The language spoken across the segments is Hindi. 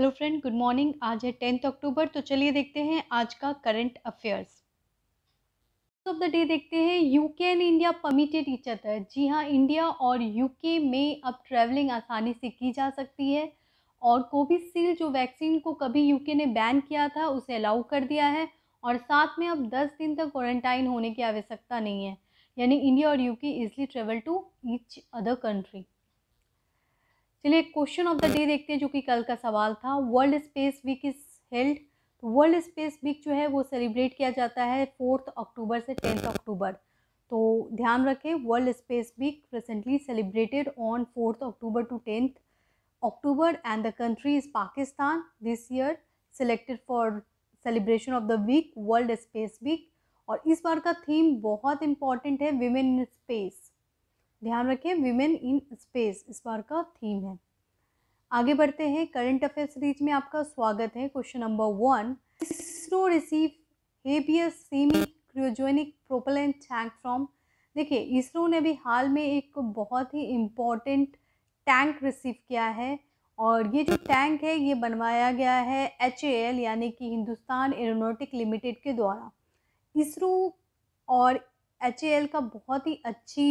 हेलो फ्रेंड गुड मॉर्निंग आज है टेंथ अक्टूबर तो चलिए देखते हैं आज का current affairs of the day देखते हैं UK and India permitted each other जी हाँ इंडिया और यूके में अब ट्रैवलिंग आसानी से की जा सकती है और कोविशील्ड जो वैक्सीन को कभी यूके ने बैन किया था उसे अलाउ कर दिया है और साथ में अब दस दिन तक क्वारंटाइन होने की आवश्यकता नहीं है यानी इंडिया और UK easily travel to each other country चलिए क्वेश्चन ऑफ द डे देखते हैं जो कि कल का सवाल था world space week is held तो वर्ल्ड स्पेस वीक जो है वो सेलिब्रेट किया जाता है फोर्थ अक्टूबर से टेंथ अक्टूबर तो ध्यान रखें world space week recently celebrated on fourth October to tenth October and the country is Pakistan this year selected for celebration of the week world space week और इस बार का थीम बहुत इंपॉर्टेंट है विमेन इन स्पेस ध्यान रखें विमेन इन स्पेस इस बार का थीम है आगे बढ़ते हैं करंट अफेयर सीरीज में आपका स्वागत है question number one ISRO receive हेबियस semi cryogenic propellant tank from देखिए इसरो ने भी हाल में एक बहुत ही इम्पोर्टेंट टैंक रिसीव किया है और ये जो टैंक है ये बनवाया गया है एच यानी कि हिंदुस्तान एरोनोटिक लिमिटेड के द्वारा इसरो और एच का बहुत ही अच्छी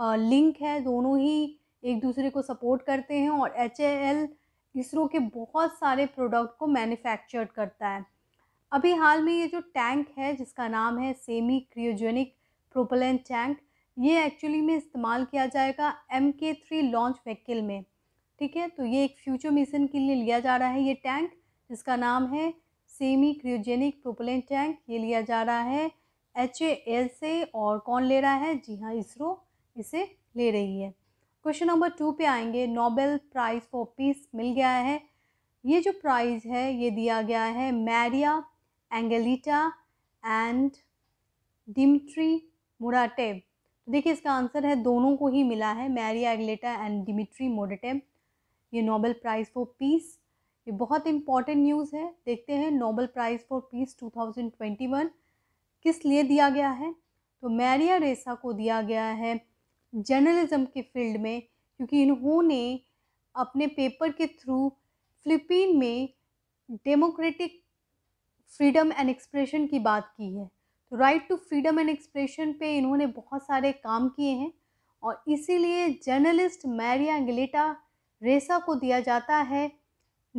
लिंक है दोनों ही एक दूसरे को सपोर्ट करते हैं और एच एल इसरो के बहुत सारे प्रोडक्ट को मैन्युफैक्चर्ड करता है अभी हाल में ये जो टैंक है जिसका नाम है सेमी क्रियोजेनिक प्रोपलेंट टैंक ये एक्चुअली में इस्तेमाल किया जाएगा एम के थ्री लॉन्च व्हीकल में ठीक है तो ये एक फ्यूचर मिशन के लिए लिया जा रहा है ये टैंक जिसका नाम है सेमी क्रियोजेनिक प्रोपलेंट टैंक ये लिया जा रहा है एच ए एल से और कौन ले रहा है जी हाँ इसरो इसे ले रही है क्वेश्चन नंबर टू पे आएंगे नोबेल प्राइज़ फॉर पीस मिल गया है ये जो प्राइज़ है ये दिया गया है मैरिया एंगेलिटा एंड डिमिट्री मोराटेव तो देखिए इसका आंसर है दोनों को ही मिला है मैरिया एगलेटा एंड डिमिट्री मोराटेव ये नोबेल प्राइज़ फॉर पीस ये बहुत इंपॉर्टेंट न्यूज़ है देखते हैं नोबेल प्राइज़ फॉर पीस 2021 किस लिए दिया गया है तो मैरिया रेसा को दिया गया है जर्नलिज़म के फील्ड में क्योंकि इन्होंने अपने पेपर के थ्रू फिलिपीन में डेमोक्रेटिक फ्रीडम एंड एक्सप्रेशन की बात की है तो right to freedom and expression पे इन्होंने बहुत सारे काम किए हैं और इसीलिए जर्नलिस्ट मैरिया गिलेटा रेसा को दिया जाता है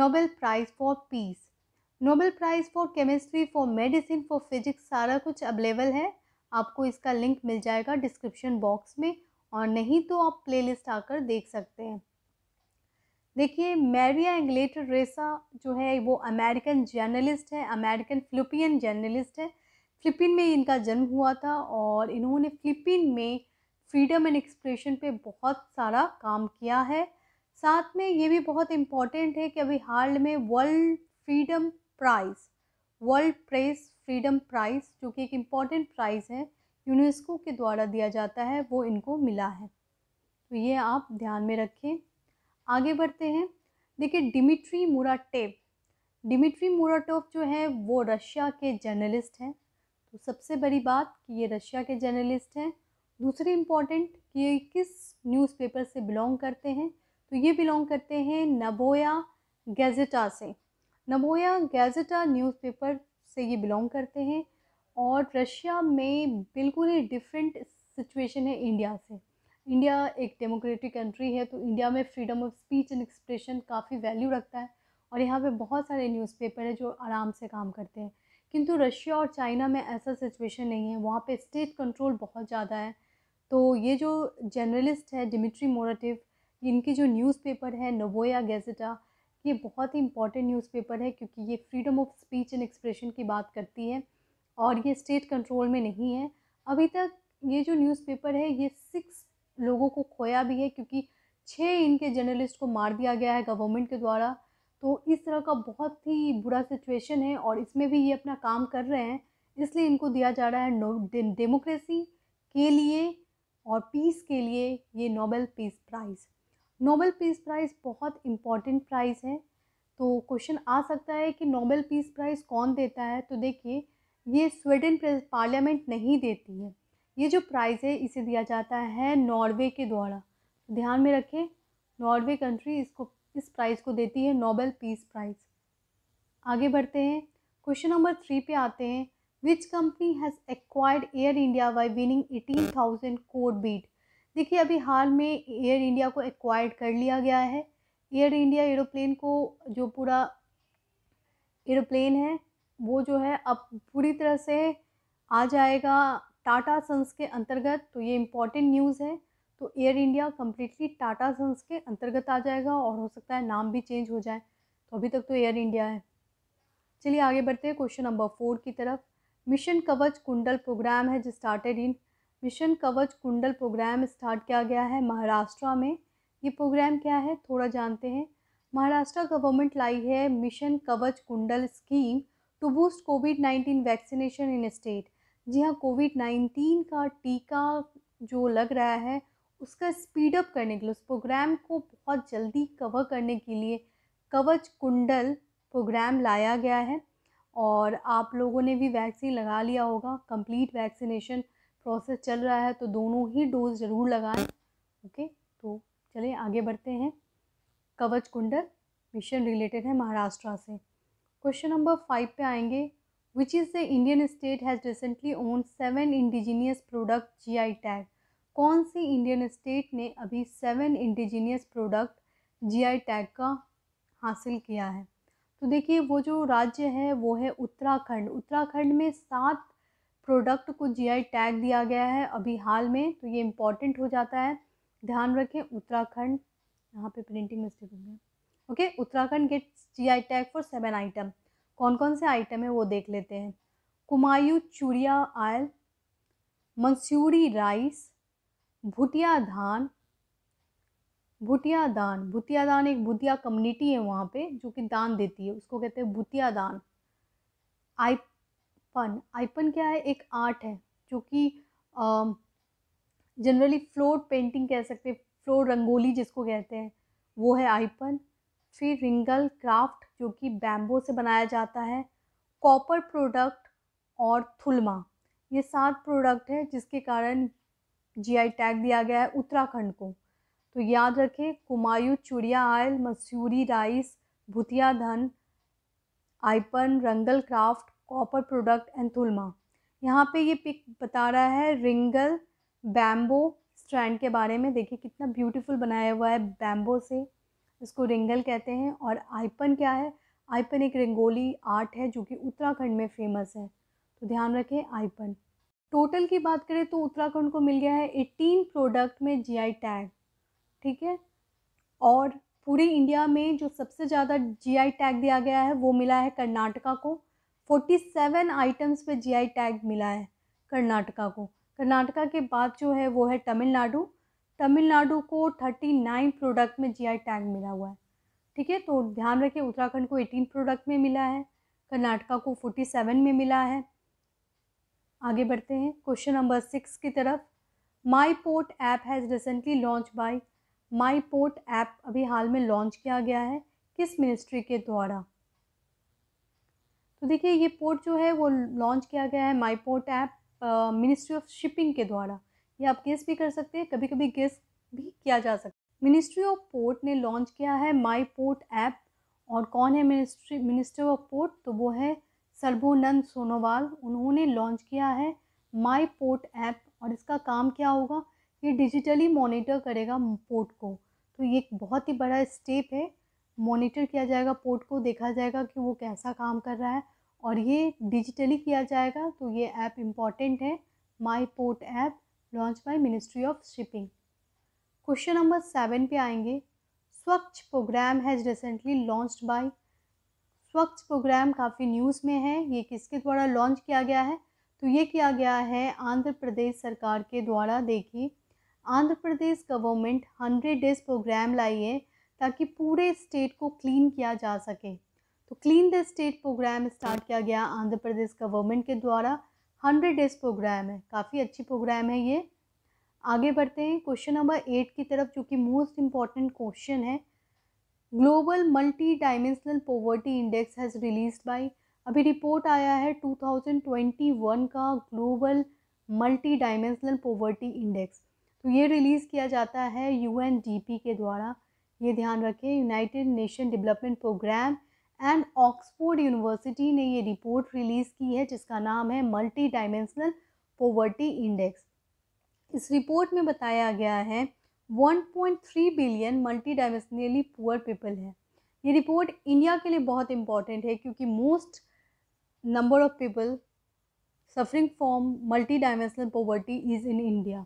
Nobel prize for peace Nobel prize for chemistry for medicine for physics सारा कुछ अवेलेबल है आपको इसका लिंक मिल जाएगा डिस्क्रिप्शन बॉक्स में और नहीं तो आप प्लेलिस्ट आकर देख सकते हैं देखिए मैरिया एंगलेटर रेसा जो है वो अमेरिकन जर्नलिस्ट है अमेरिकन फिलिपियन जर्नलिस्ट है फिलिपिन में इनका जन्म हुआ था और इन्होंने फिलिपिन में फ्रीडम एंड एक्सप्रेशन पे बहुत सारा काम किया है साथ में ये भी बहुत इम्पॉर्टेंट है कि अभी हाल में world freedom prize world press freedom prize जो कि एक इम्पॉर्टेंट प्राइज़ है यूनेस्को के द्वारा दिया जाता है वो इनको मिला है तो ये आप ध्यान में रखें आगे बढ़ते हैं देखिए डिमिट्री मुराटेव डिमिट्री मुराटोव जो है वो रशिया के जर्नलिस्ट हैं तो सबसे बड़ी बात कि ये रशिया के जर्नलिस्ट हैं दूसरी इम्पॉर्टेंट कि ये किस न्यूज़पेपर से बिलोंग करते हैं तो ये बिलोंग करते हैं नबोया गैजेटा से नबोया गैजेटा न्यूज़पेपर से ये बिलोंग करते हैं और रशिया में बिल्कुल ही डिफरेंट सिचुएशन है इंडिया से इंडिया एक डेमोक्रेटिक कंट्री है तो इंडिया में freedom of speech and expression काफ़ी वैल्यू रखता है और यहाँ पे बहुत सारे न्यूज़पेपर हैं जो आराम से काम करते हैं किंतु रशिया और चाइना में ऐसा सिचुएशन नहीं है वहाँ पे स्टेट कंट्रोल बहुत ज़्यादा है तो ये जो जर्नलिस्ट है डिमिट्री मोराटिव इनकी जो न्यूज़पेपर है नवोया गैजेटा ये बहुत ही इंपॉर्टेंट न्यूज़पेपर है क्योंकि ये freedom of speech and expression की बात करती है और ये स्टेट कंट्रोल में नहीं है अभी तक ये जो न्यूज़पेपर है ये सिक्स लोगों को खोया भी है क्योंकि छः इनके जर्नलिस्ट को मार दिया गया है गवर्नमेंट के द्वारा तो इस तरह का बहुत ही बुरा सिचुएशन है और इसमें भी ये अपना काम कर रहे हैं इसलिए इनको दिया जा रहा है नो दे, डेमोक्रेसी के लिए और पीस के लिए ये Nobel peace prize Nobel peace prize बहुत इम्पॉर्टेंट प्राइज़ है तो क्वेश्चन आ सकता है कि नोबेल पीस प्राइज़ कौन देता है तो देखिए ये स्वीडन पार्लियामेंट नहीं देती है ये जो प्राइज़ है इसे दिया जाता है नॉर्वे के द्वारा ध्यान में रखें नॉर्वे कंट्री इसको इस प्राइज़ को देती है नोबेल पीस प्राइज़ आगे बढ़ते हैं क्वेश्चन नंबर थ्री पे आते हैं which company has acquired Air India by winning eighteen thousand crore bid देखिए अभी हाल में एयर इंडिया को एक्वायर्ड कर लिया गया है एयर इंडिया एरोप्लेन को जो पूरा एरोप्लेन है वो जो है अब पूरी तरह से आ जाएगा टाटा सन्स के अंतर्गत तो ये इम्पॉर्टेंट न्यूज़ है तो Air India completely Tata Sons के अंतर्गत आ जाएगा और हो सकता है नाम भी चेंज हो जाए तो अभी तक तो एयर इंडिया है चलिए आगे बढ़ते हैं क्वेश्चन नंबर फोर की तरफ मिशन कवच कुंडल प्रोग्राम है जो स्टार्टेड इन मिशन कवच कुंडल प्रोग्राम स्टार्ट किया गया है महाराष्ट्र में ये प्रोग्राम क्या है थोड़ा जानते हैं महाराष्ट्र गवर्नमेंट लाई है mission Kavach Kundal scheme to boost COVID nineteen vaccination in state जी हाँ कोविड नाइन्टीन का टीका जो लग रहा है उसका स्पीडअप करने के लिए उस प्रोग्राम को बहुत जल्दी कवर करने के लिए कवच कुंडल प्रोग्राम लाया गया है और आप लोगों ने भी वैक्सीन लगा लिया होगा कंप्लीट वैक्सीनेशन प्रोसेस चल रहा है तो दोनों ही डोज ज़रूर लगाएं ओके तो चलिए आगे बढ़ते हैं कवच कुंडल मिशन रिलेटेड है महाराष्ट्र से क्वेश्चन नंबर फाइव पे आएंगे which is the Indian state has recently won seven indigenous product G I tag कौन सी इंडियन स्टेट ने अभी seven indigenous product G I tag का हासिल किया है तो देखिए वो जो राज्य है वो है उत्तराखंड उत्तराखंड में सात प्रोडक्ट को जी आई टैग दिया गया है अभी हाल में तो ये इम्पॉर्टेंट हो जाता है ध्यान रखें उत्तराखंड यहाँ पे प्रिंटिंग मिस्टेक हो गया okay Uttarakhand gets G I tag for seven item कौन कौन से आइटम है वो देख लेते हैं कुमायू चूड़िया आयल मंसूरी राइस भुटिया धान भुटिया दान भुतिया दान एक भुटिया कम्युनिटी है वहाँ पे जो कि दान देती है उसको कहते हैं भुटिया दान आईपन आईपन क्या है एक आर्ट है जो कि जनरली फ्लोर पेंटिंग कह सकते हैं फ्लोर रंगोली जिसको कहते हैं वो है आईपन फिर रिंगल क्राफ्ट जो कि बैम्बो से बनाया जाता है कॉपर प्रोडक्ट और थुलमा ये सात प्रोडक्ट है जिसके कारण जीआई टैग दिया गया है उत्तराखंड को तो याद रखें कुमायूं चुड़िया oil Mussoorie rice भुतिया Dann Aipan Ringal craft copper product and Thulma यहाँ पे ये पिक बता रहा है रिंगल बैम्बो स्ट्रैंड के बारे में देखिए कितना ब्यूटीफुल बनाया हुआ है बैम्बो से इसको रिंगल कहते हैं और आइपन क्या है आइपन एक रंगोली आर्ट है जो कि उत्तराखंड में फेमस है तो ध्यान रखें आइपन टोटल की बात करें तो उत्तराखंड को मिल गया है एटीन प्रोडक्ट में जीआई टैग ठीक है और पूरे इंडिया में जो सबसे ज़्यादा जीआई टैग दिया गया है वो मिला है कर्नाटका को फोर्टी सेवन आइटम्स पे जीआई टैग मिला है कर्नाटका को कर्नाटका के बाद जो है वो है तमिलनाडु तमिलनाडु को 39 प्रोडक्ट में जीआई टैग मिला हुआ है ठीक है तो ध्यान रखें उत्तराखंड को 18 प्रोडक्ट में मिला है कर्नाटका को 47 में मिला है आगे बढ़ते हैं क्वेश्चन नंबर सिक्स की तरफ my port app has recently launch by my port app अभी हाल में लॉन्च किया गया है किस मिनिस्ट्री के द्वारा तो देखिए ये पोर्ट जो है वो लॉन्च किया गया है my port app ministry of shipping के द्वारा ये आप गेस भी कर सकते हैं कभी कभी गेस भी किया जा सकता है मिनिस्ट्री ऑफ पोर्ट ने लॉन्च किया है माई पोर्ट ऐप और कौन है मिनिस्ट्री मिनिस्टर ऑफ पोर्ट तो वो है सर्बोनंद सोनोवाल उन्होंने लॉन्च किया है माई पोर्ट ऐप और इसका काम क्या होगा ये डिजिटली मॉनिटर करेगा पोर्ट को तो ये एक बहुत ही बड़ा स्टेप है मॉनिटर किया जाएगा पोर्ट को देखा जाएगा कि वो कैसा काम कर रहा है और ये डिजिटली किया जाएगा तो ये ऐप इम्पॉर्टेंट है my port app launch by ministry of shipping question number seven पे आएंगे Swachh programme has recently launch by Swachh programme काफ़ी न्यूज़ में है ये किसके द्वारा लॉन्च किया गया है तो ये किया गया है आंध्र प्रदेश सरकार के द्वारा देखिए Andhra Pradesh government hundred days programme लाई है ताकि पूरे स्टेट को क्लीन किया जा सके तो clean the state programme start किया गया आंध्र प्रदेश गवर्नमेंट के द्वारा हंड्रेड डेज प्रोग्राम है काफ़ी अच्छी प्रोग्राम है ये आगे बढ़ते हैं क्वेश्चन नंबर एट की तरफ जो कि मोस्ट इम्पॉर्टेंट क्वेश्चन है global multi dimensional poverty index has release by अभी रिपोर्ट आया है 2021 का global multi dimensional poverty index तो ये रिलीज़ किया जाता है यूएनडीपी के द्वारा ये ध्यान रखें United Nation Development Programme and Oxford University ने ये रिपोर्ट रिलीज़ की है जिसका नाम है मल्टी डायमेंशनल पोवर्टी इंडेक्स इस रिपोर्ट में बताया गया है 1.3 billion multi dimensionally poor people है ये रिपोर्ट इंडिया के लिए बहुत इम्पॉर्टेंट है क्योंकि most number of people suffering from multi dimensional poverty is in India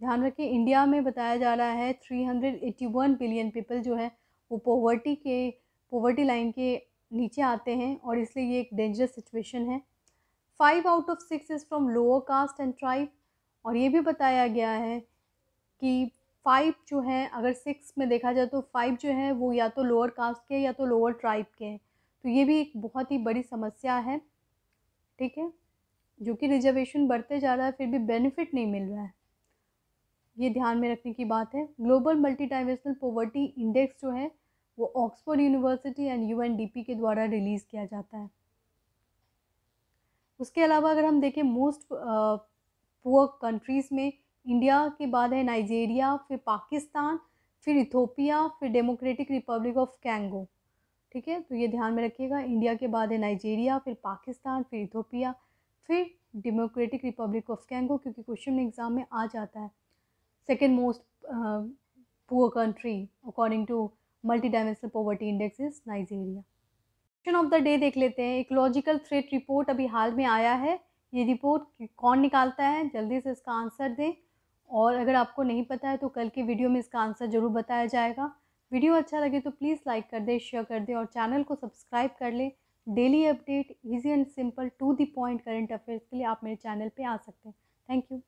ध्यान रखें इंडिया में बताया जा रहा है 381 बिलियन पीपल जो है वो पोवर्टी के पोवर्टी लाइन के नीचे आते हैं और इसलिए ये एक डेंजरस सिचुएशन है five out of six is from lower caste and tribe और ये भी बताया गया है कि फाइव जो है अगर सिक्स में देखा जाए तो फाइव जो है वो या तो लोअर कास्ट के या तो लोअर ट्राइब के हैं तो ये भी एक बहुत ही बड़ी समस्या है ठीक है जो कि रिजर्वेशन बढ़ते जा रहा है फिर भी बेनिफिट नहीं मिल रहा है ये ध्यान में रखने की बात है global multi diversional poverty index जो है वो ऑक्सफोर्ड यूनिवर्सिटी एंड यू के द्वारा रिलीज़ किया जाता है उसके अलावा अगर हम देखें मोस्ट पुअर कंट्रीज़ में इंडिया के बाद है नाइजेरिया फिर पाकिस्तान फिर इथोपिया फिर डेमोक्रेटिक रिपब्लिक ऑफ कैंगो ठीक है तो ये ध्यान में रखिएगा इंडिया के बाद है नाइजेरिया फिर पाकिस्तान फिर इथोपिया फिर डेमोक्रेटिक रिपब्लिक ऑफ कैंगो क्योंकि क्वेश्चन एग्ज़ाम में आ जाता है second most poor country according to multi dimensional poverty index is Nigeria question of the day देख लेते हैं इकोलॉजिकल थ्रेट रिपोर्ट अभी हाल में आया है ये रिपोर्ट कौन निकालता है जल्दी से इसका आंसर दें और अगर आपको नहीं पता है तो कल के वीडियो में इसका आंसर ज़रूर बताया जाएगा वीडियो अच्छा लगे तो प्लीज़ लाइक कर दें शेयर कर दें और चैनल को सब्सक्राइब कर लें daily update easy and simple to the point current affairs के लिए आप मेरे चैनल पे आ सकते हैं थैंक यू